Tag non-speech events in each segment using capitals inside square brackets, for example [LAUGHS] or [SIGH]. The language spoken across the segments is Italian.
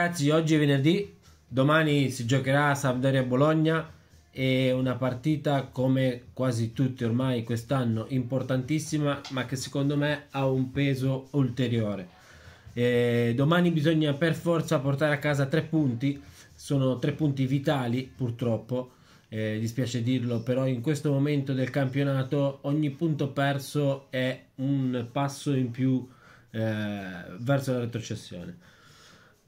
ragazzi, oggi è venerdì, domani si giocherà Sampdoria-Bologna è una partita come quasi tutti ormai quest'anno importantissima ma che secondo me ha un peso ulteriore. E domani bisogna per forza portare a casa tre punti, sono tre punti vitali purtroppo, eh, dispiace dirlo, però in questo momento del campionato ogni punto perso è un passo in più eh, verso la retrocessione.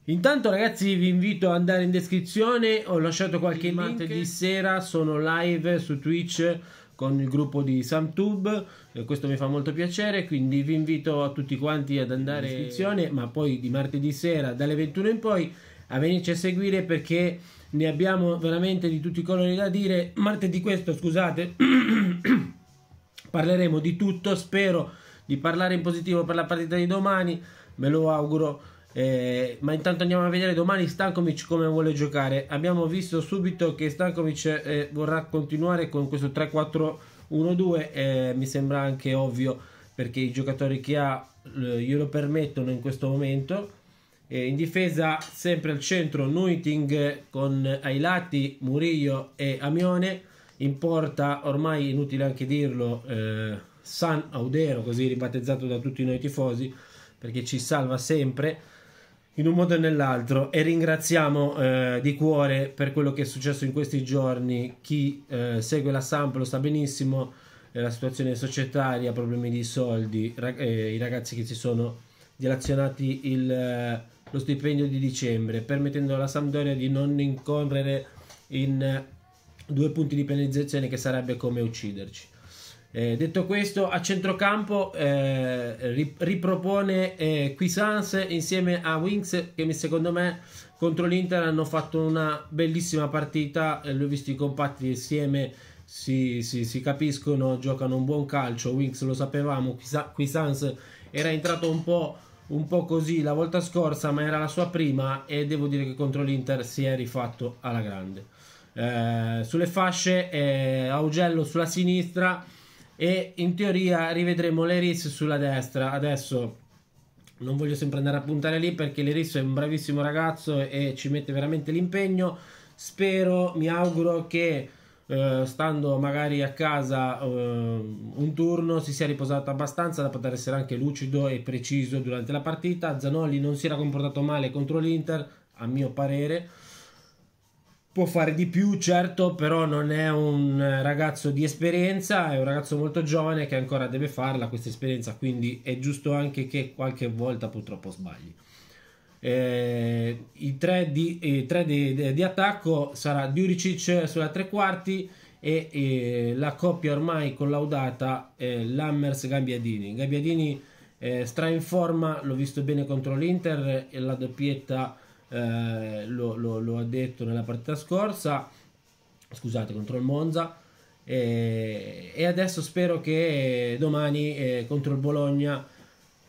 Intanto, ragazzi, vi invito ad andare in descrizione. Ho lasciato qualche il martedì link. sera. Sono live su Twitch con il gruppo di Samtube. Questo mi fa molto piacere. Quindi vi invito a tutti quanti ad andare in descrizione. Ma poi di martedì sera, dalle 21 in poi, a venirci a seguire perché ne abbiamo veramente di tutti i colori da dire. Martedì questo, scusate, [COUGHS] parleremo di tutto. Spero di parlare in positivo per la partita di domani. Me lo auguro eh, ma intanto andiamo a vedere domani Stankovic come vuole giocare. Abbiamo visto subito che Stankovic eh, vorrà continuare con questo 3-4-1-2. Eh, mi sembra anche ovvio perché i giocatori che ha glielo eh, permettono in questo momento. in difesa sempre al centro Nuiting con ai lati Murillo e Amione. In porta ormai inutile anche dirlo eh, San Audero, così ribattezzato da tutti noi tifosi perché ci salva sempre in un modo o nell'altro e ringraziamo eh, di cuore per quello che è successo in questi giorni chi eh, segue la Samp lo sa benissimo eh, la situazione societaria problemi di soldi rag eh, i ragazzi che si sono dilazionati il, eh, lo stipendio di dicembre permettendo alla Sampdoria di non incorrere in eh, due punti di penalizzazione che sarebbe come ucciderci eh, detto questo, a centrocampo eh, ripropone eh, Quisance insieme a Winx che secondo me contro l'Inter hanno fatto una bellissima partita, eh, li ho visti compatti insieme, si, si, si, capiscono, giocano un buon calcio, Winx lo sapevamo, Quisance era entrato un po', un po' così la volta scorsa ma era la sua prima e devo dire che contro l'Inter si è rifatto alla grande. Eh, sulle fasce, eh, Augello sulla sinistra e in teoria rivedremo l'Eris sulla destra. Adesso non voglio sempre andare a puntare lì perché l'Eris è un bravissimo ragazzo e ci mette veramente l'impegno. Spero, mi auguro che eh, stando magari a casa eh, un turno si sia riposato abbastanza da poter essere anche lucido e preciso durante la partita. Zanoli non si era comportato male contro l'Inter, a mio parere può fare di più, certo, però non è un ragazzo di esperienza, è un ragazzo molto giovane che ancora deve farla questa esperienza, quindi è giusto anche che qualche volta purtroppo sbagli. Eh, I tre, di, i tre di, di, attacco sarà Diuricic sulla tre quarti e, e la coppia ormai collaudata eh, Lammers-Gabbiadini. Gabbiadini eh, stra in forma, l'ho visto bene contro l'Inter e la doppietta eh, lo, lo, lo, ha detto nella partita scorsa, scusate, contro il Monza. Eh, e, adesso spero che domani eh, contro il Bologna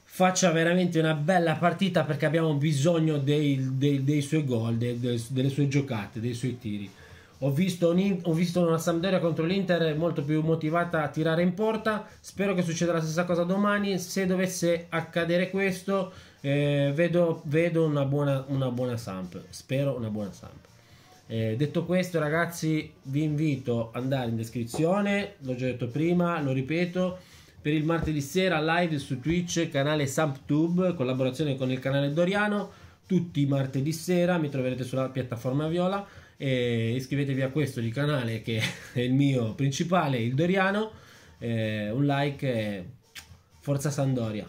faccia veramente una bella partita perché abbiamo bisogno dei, dei, dei suoi gol, dei, delle sue giocate, dei suoi tiri. Ho visto, un, ho visto, una Sampdoria contro l'Inter molto più motivata a tirare in porta. Spero che succeda la stessa cosa domani. Se dovesse accadere questo, eh, vedo, vedo una, buona, una buona Samp, spero una buona Samp. Eh, detto questo, ragazzi, vi invito ad andare in descrizione, l'ho già detto prima, lo ripeto. Per il martedì sera live su Twitch, canale SampTube, collaborazione con il canale Doriano. Tutti i martedì sera mi troverete sulla piattaforma Viola. E iscrivetevi a questo di canale che [LAUGHS] è il mio principale, il Doriano. Eh, un like e forza Sandoria.